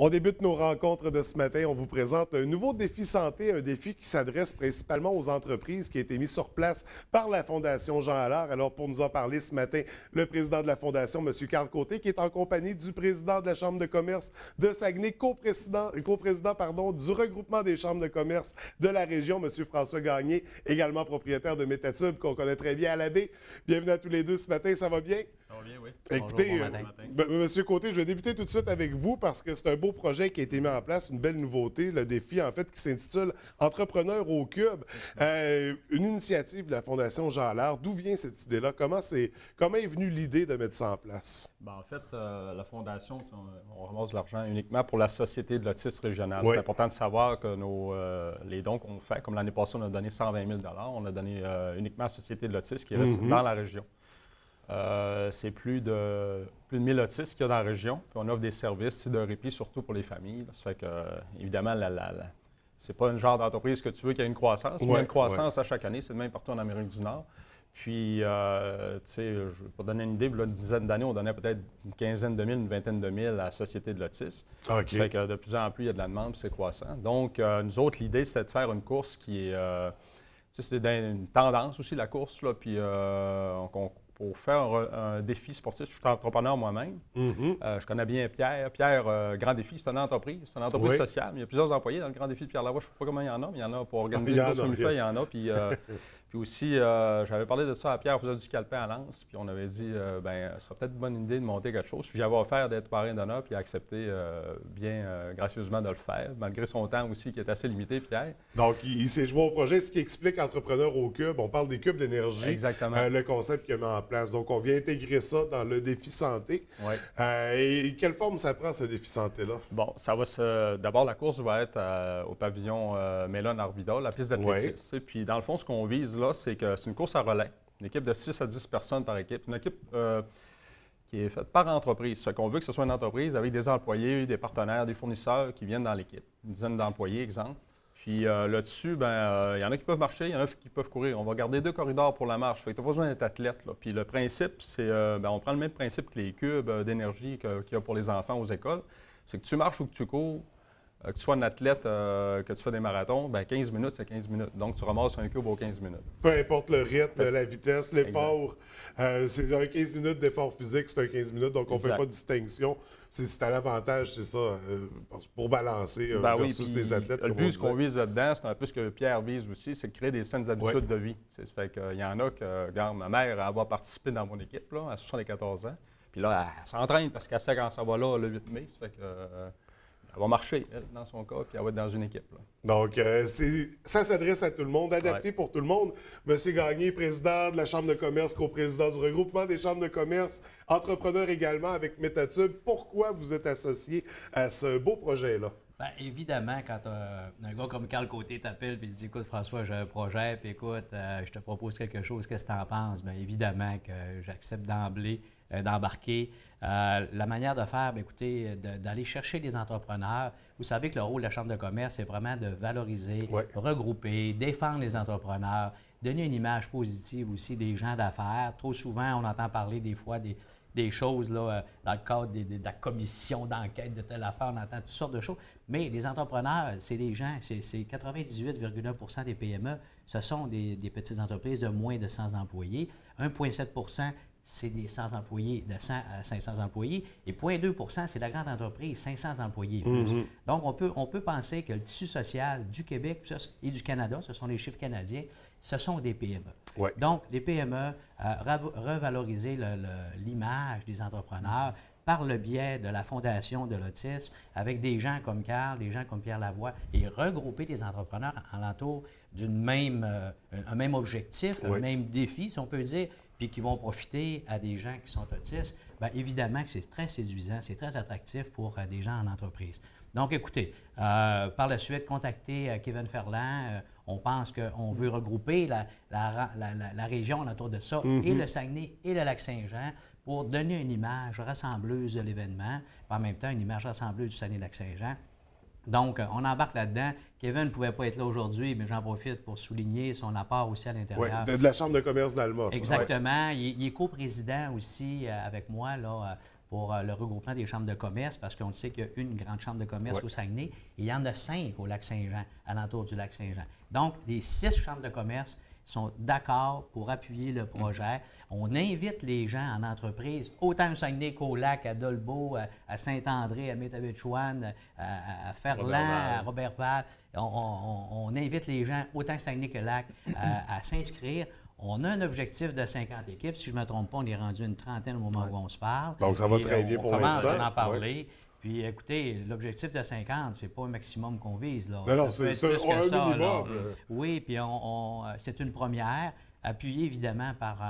On débute nos rencontres de ce matin. On vous présente un nouveau défi santé, un défi qui s'adresse principalement aux entreprises qui a été mis sur place par la Fondation Jean Allard. Alors, pour nous en parler ce matin, le président de la Fondation, M. Carl Côté, qui est en compagnie du président de la Chambre de commerce de Saguenay, co-président pardon, du regroupement des chambres de commerce de la région, M. François Gagné, également propriétaire de Métatube, qu'on connaît très bien à l'abbé. Bienvenue à tous les deux ce matin. Ça va bien? Écoutez, Monsieur Côté, je vais débuter tout de suite avec vous parce que c'est un beau projet qui a été mis en place, une belle nouveauté, le défi en fait qui s'intitule Entrepreneur au cube, mm-hmm. euh, une initiative de la Fondation Jean Lard. D'où vient cette idée-là Comment comment est venue l'idée de mettre ça en place ben, en fait, euh, la Fondation, on, ramasse l'argent uniquement pour la société de l'autisme régionale. C'est important de savoir que nos euh, les dons qu'on fait, comme l'année passée, on a donné 120 000 on a donné uniquement à la société de l'autisme qui reste mm-hmm. dans la région. Euh, c'est plus de, plus de 1000 lotistes qu'il y a dans la région. on offre des services de répit, surtout pour les familles. Ça fait que, euh, évidemment, la, n'est c'est pas une genre d'entreprise que tu veux qui a une croissance. y a une croissance à chaque année, c'est le même partout en Amérique du Nord. Puis, euh, tu sais, pour donner une idée, il y une dizaine d'années, on donnait peut-être une quinzaine de mille, une vingtaine de mille à la Société de lotis. Ah, Ça fait que de plus en plus, il y a de la demande, c'est croissant. Donc, nous autres, l'idée, c'était de faire une course qui est... une tendance aussi, la course, là, puis pour faire un, défi sportif. Je suis entrepreneur moi-même. Mhm. Euh, je connais bien Pierre. Pierre, euh, Grand Défi, c'est une entreprise, c'est une entreprise sociale. Il y a plusieurs employés dans le Grand Défi de Pierre Lavoie. Je ne sais pas comment il y en a, mais il y en a pour ah, organiser ah, fait, il y en a. Puis, euh, Puis aussi, euh, j'avais parlé de ça à Pierre, on faisait du calepin à Lens, puis on avait dit, bien, euh, ben, ce serait peut-être une bonne idée de monter quelque chose. Puis j'avais offert d'être parrain d'honneur, puis il a accepté euh, bien gracieusement de le faire, malgré son temps aussi qui est assez limité, Pierre. Donc, il, s'est joué au projet, ce qui explique Entrepreneur au cube. On parle des cubes d'énergie. Exactement. le concept qu'il a mis en place. Donc, on vient intégrer ça dans le défi santé. Oui. et quelle forme ça prend, ce défi santé-là? Bon, ça va se. D'abord, la course va être au pavillon Mélon arbidol la piste d'athlétisme. Puis, dans le fond, ce qu'on vise, c'est que c'est une course à relais. Une équipe de 6 à 10 personnes par équipe. Une équipe euh, qui est faite par entreprise. On veut que ce soit une entreprise avec des employés, des partenaires, des fournisseurs qui viennent dans l'équipe. Une dizaine d'employés, exemple. Puis euh, là-dessus, ben, il euh, y en a qui peuvent marcher, il y en a qui peuvent courir. On va garder deux corridors pour la marche. Fait tu besoin d'être athlète. Puis le principe, c'est ben, on prend le même principe que les cubes d'énergie qu'il y a pour les enfants aux écoles. C'est que tu marches ou que tu cours, euh, que tu sois un athlète, euh, que tu fais des marathons, ben 15 minutes, c'est 15 minutes. Donc, tu sur un cube aux 15 minutes. Peu importe le rythme, la vitesse, l'effort. Euh, c'est un 15 minutes d'effort physique, c'est un 15 minutes. Donc, on ne fait pas de distinction. C'est à l'avantage, c'est ça, pour balancer ben versus athlètes. Le but, qu'on vise là-dedans, c'est un peu ce que Pierre vise aussi, c'est de créer des saines habitudes de vie. Ça fait qu'il y en a que, regarde, ma mère, avoir participé dans mon équipe là, à 74 ans. Puis là, elle, s'entraîne parce qu'elle sait quand ça va là le 8 mai. fait que elle va marcher euh, dans son cas, puis elle va être dans une équipe. Donc, euh, ça s'adresse à tout le monde, adapté pour tout le monde. Monsieur Gagné, président de la Chambre de commerce, co-président du regroupement des chambres de commerce, entrepreneur également avec Metatube. Pourquoi vous êtes associé à ce beau projet-là? Ben, évidemment, quand un gars comme Carl Côté t'appelle et dit Écoute, François, j'ai un projet, puis écoute, euh, je te propose quelque chose, qu'est-ce que tu en penses Bien, évidemment que j'accepte d'emblée euh, d'embarquer. Euh, la manière de faire, bien, écoutez, d'aller chercher des entrepreneurs. Vous savez que le rôle de la Chambre de commerce, c'est vraiment de valoriser, regrouper, défendre les entrepreneurs, donner une image positive aussi des gens d'affaires. Trop souvent, on entend parler des fois des des choses là, euh, dans le cadre de la commission d'enquête de telle affaire, on entend toutes sortes de choses. Mais les entrepreneurs, c'est des gens, c'est 98,1 des PME, ce sont des, des petites entreprises de moins de 100 employés. 1,7 c'est des 100 employés, de 100 à 500 employés. Et 0,2 c'est la grande entreprise, 500 employés plus. Mm-hmm. Donc, on peut, on peut penser que le tissu social du Québec et du Canada, ce sont les chiffres canadiens, ce sont des PME. Donc, les PME, euh, revaloriser l'image des entrepreneurs par le biais de la Fondation de l'autisme, avec des gens comme Carl, des gens comme Pierre Lavoie, et regrouper des entrepreneurs alentour d'une même, euh, un même objectif, un même défi, si on peut dire, puis qui vont profiter à des gens qui sont autistes, bien évidemment que c'est très séduisant, c'est très attractif pour euh, des gens en entreprise. Donc, écoutez, euh, par la suite, contactez euh, Kevin Ferland. on pense qu'on veut regrouper la, région autour de ça, et mhm. le Saguenay et le Lac-Saint-Jean, pour donner une image rassembleuse de l'événement, en même temps une image rassembleuse du Saguenay-Lac-Saint-Jean, donc, euh, on embarque là-dedans. Kevin ne pouvait pas être là aujourd'hui, mais j'en profite pour souligner son apport aussi à l'intérieur. de, la Chambre de commerce d'Alma. Exactement. Il, est coprésident aussi euh, avec moi là, euh, pour le regroupement des chambres de commerce, parce qu'on sait qu'il y a une grande chambre de commerce au Saguenay. il y en a cinq au lac Saint-Jean, alentour du lac Saint-Jean. Donc, des six chambres de commerce sont d'accord pour appuyer le projet. On invite les gens en entreprise, autant au Saguenay qu'au Lac, à Dolbeau, à, Saint-André, à Métabetchouane, à, à, Ferland, à Robertval. On, on, invite les gens, autant au Saguenay que Lac, à, s'inscrire. On a un objectif de 50 équipes. Si je ne me trompe pas, on est rendu une trentaine au moment où on se parle. Donc, ça va très bien pour l'instant. On à en parler. Puis écoutez, l'objectif de 50, c'est pas un maximum qu'on vise. Là. Non, c'est ça, Oui, puis on, euh, c'est une première, appuyée évidemment par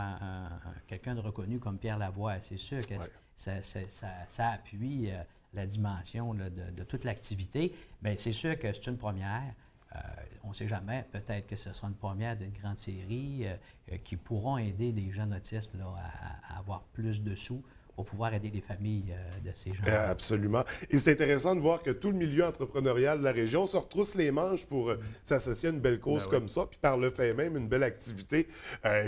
quelqu'un de reconnu comme Pierre Lavoie. C'est sûr que ça, appuie euh, la dimension de, toute l'activité. Mais c'est sûr que c'est une première. Euh, on ne sait jamais, peut-être que ce sera une première d'une grande série qui pourront aider les jeunes autistes à avoir plus de sous pour pouvoir aider les familles euh, de ces gens. -là. Euh, absolument. Et c'est intéressant de voir que tout le milieu entrepreneurial de la région se retrousse les manches pour euh, mm-hmm. s'associer à une belle cause ben comme ça, puis par le fait même, une belle activité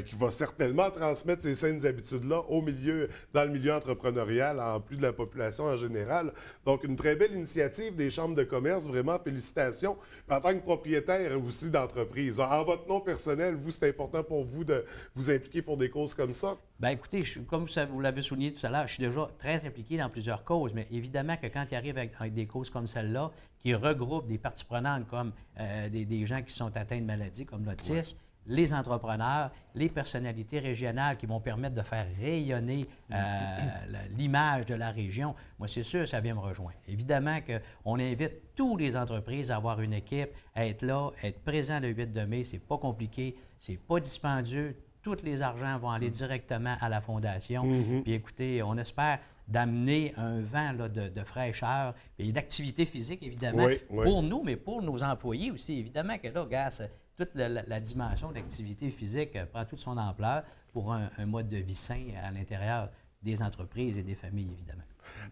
qui va certainement transmettre ces saines habitudes-là au milieu, dans le milieu entrepreneurial, en plus de la population en général. Donc, une très belle initiative des chambres de commerce. Vraiment, félicitations. En tant que propriétaire aussi d'entreprise, en votre nom personnel, vous, c'est important pour vous de vous impliquer pour des causes comme ça? Bien, écoutez, je, comme vous l'avez souligné tout à l'heure, je suis déjà très impliqué dans plusieurs causes, mais évidemment que quand il arrive avec, des causes comme celle-là, qui regroupent des parties prenantes comme euh, des, gens qui sont atteints de maladies comme l'autisme, les entrepreneurs, les personnalités régionales qui vont permettre de faire rayonner euh, l'image de la région. Moi, c'est sûr, ça vient me rejoindre. Évidemment qu'on invite tous les entreprises à avoir une équipe, à être là, à être présent le 8 de mai. C'est pas compliqué, c'est pas dispendieux tous les argents vont aller mm. directement à la fondation. Mm-hmm. Puis écoutez, on espère d'amener un vent de, fraîcheur et d'activité physique, évidemment, pour nous, mais pour nos employés aussi. Évidemment que là, gars, toute la, dimension de dimension d'activité physique euh, prend toute son ampleur pour un mode de vie sain à l'intérieur des entreprises et des familles, évidemment.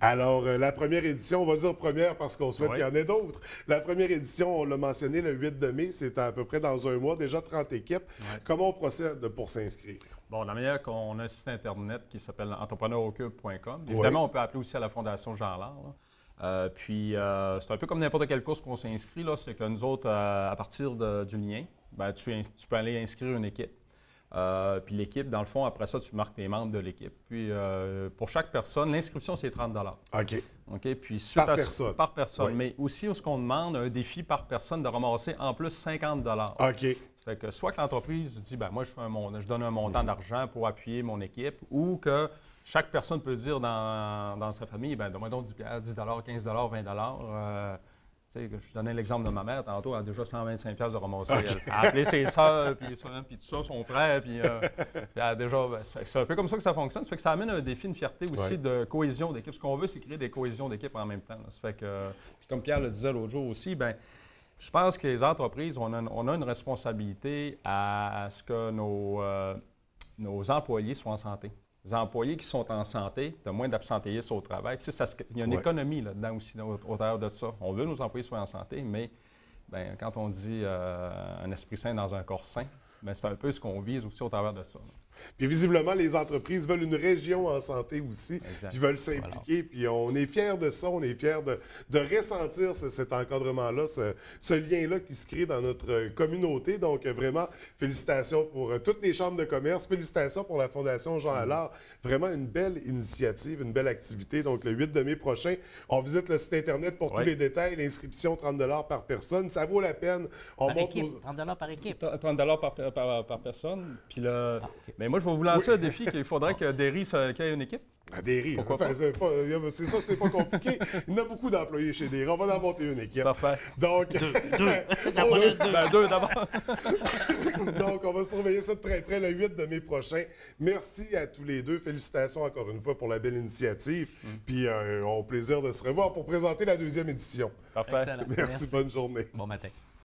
Alors, euh, la première édition, on va dire première parce qu'on souhaite qu'il y en ait d'autres. La première édition, on l'a mentionné le 8 de mai, c'est à peu près dans un mois, déjà 30 équipes. Comment on procède pour s'inscrire? Bon, la manière qu'on a un site Internet qui s'appelle entrepreneurocube.com. Évidemment, on peut appeler aussi à la Fondation Jean-Lard. Euh, puis, euh, c'est un peu comme n'importe quelle course qu'on s'inscrit, là, c'est que nous autres, à partir du lien, ben, tu peux aller inscrire une équipe. Euh, puis l'équipe, dans le fond, après ça, tu marques tes membres de l'équipe. Puis euh, pour chaque personne, l'inscription, c'est 30 OK. OK. Puis suite par, personne. par personne. Mais aussi, ce qu'on demande, un défi par personne de ramasser en plus 50 OK. Fait que soit que l'entreprise dit, ben moi, je, fais un, je donne un montant d'argent pour appuyer mon équipe, ou que chaque personne peut dire dans, sa famille, ben donne-moi donc 10 10 15 20 je donnais l'exemple de ma mère, tantôt, elle a déjà 125 pièces de remboursement. Elle a appelé ses soeurs, puis, tout ça, son frère, puis, euh, déjà... Ben, c'est un peu comme ça que ça fonctionne. Ça que ça amène un défi, une fierté aussi de cohésion d'équipe. Ce qu'on veut, c'est créer des cohésions d'équipe en même temps. que, comme Pierre le disait l'autre jour aussi, ben je pense que les entreprises, on a, une responsabilité à, ce que nos, euh, nos employés soient en santé employés qui sont en santé, tu as moins d'absentéisme au travail. Tu sais, il y a une économie là-dedans aussi, au, travers de ça. On veut que nos employés soient en santé, mais ben, quand on dit euh, un esprit sain dans un corps sain, ben, c'est un peu ce qu'on vise aussi au travers de ça. Puis visiblement, les entreprises veulent une région en santé aussi, qui veulent s'impliquer. Puis on est fiers de ça, on est fiers de, ressentir cet encadrement-là, ce, lien-là qui se crée dans notre euh, communauté. Donc euh, vraiment, félicitations pour euh, toutes les chambres de commerce, félicitations pour la Fondation Jean mm-hmm. Allard. Vraiment une belle initiative, une belle activité. Donc le 8 de mai prochain, on visite le site Internet pour tous les détails. L'inscription, 30 par personne. Ça vaut la peine. On 30 par équipe. 30 par, personne. Puis là, moi, je vais vous lancer un défi qu'il faudrait que Derry ait une équipe. Ah, Derry. Pourquoi enfin, C'est ça, c'est pas compliqué. Il y a beaucoup d'employés chez Derry. On va en monter une équipe. Parfait. Donc... Deux. Ben, deux. d'abord. Donc, on va surveiller ça de très près le 8 de mai prochain. Merci à tous les deux. Félicitations encore une fois pour la belle initiative. Mm. Puis, on euh, a plaisir de se revoir pour présenter la deuxième édition. Parfait. Merci. Bonne journée. Bon matin.